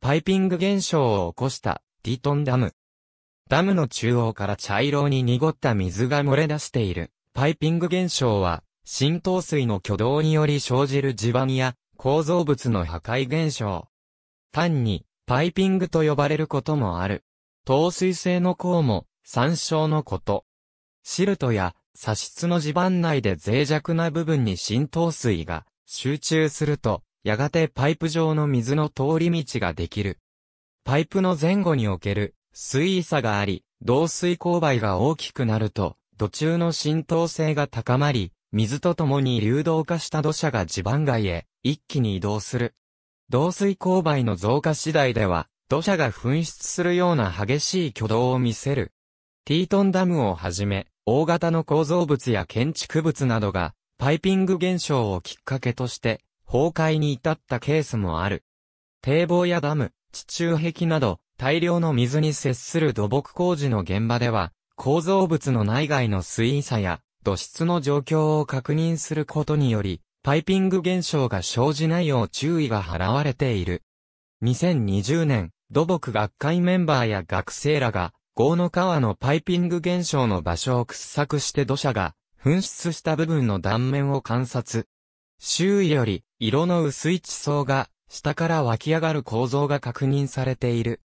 パイピング現象を起こしたディトンダム。ダムの中央から茶色に濁った水が漏れ出している。パイピング現象は、浸透水の挙動により生じる地盤や構造物の破壊現象。単に、パイピングと呼ばれることもある。透水性の項も、参照のこと。シルトや、砂質の地盤内で脆弱な部分に浸透水が集中すると、やがてパイプ状の水の通り道ができる。パイプの前後における水位差があり、導水勾配が大きくなると、土中の浸透性が高まり、水と共に流動化した土砂が地盤外へ一気に移動する。導水勾配の増加次第では、土砂が噴出するような激しい挙動を見せる。ティートンダムをはじめ、大型の構造物や建築物などが、パイピング現象をきっかけとして、崩壊に至ったケースもある。堤防やダム、地中壁など、大量の水に接する土木工事の現場では、構造物の内外の水位差や土質の状況を確認することにより、パイピング現象が生じないよう注意が払われている。2020年、土木学会メンバーや学生らが、豪の川のパイピング現象の場所を掘削して土砂が噴出した部分の断面を観察。周囲より色の薄い地層が下から湧き上がる構造が確認されている。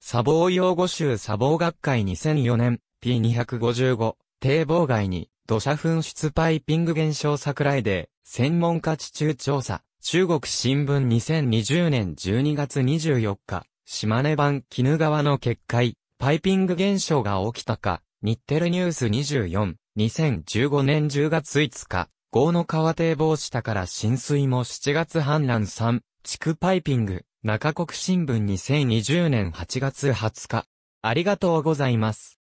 砂防用語集砂防学会2004年 P255 堤防外に土砂噴出パイピング現象桜井で専門家地中調査中国新聞2020年12月24日島根版絹川の決壊パイピング現象が起きたか日テレニュース24 2015年10月5日郷の川堤防下から浸水も7月氾濫3、地区パイピング、中国新聞2020年8月20日。ありがとうございます。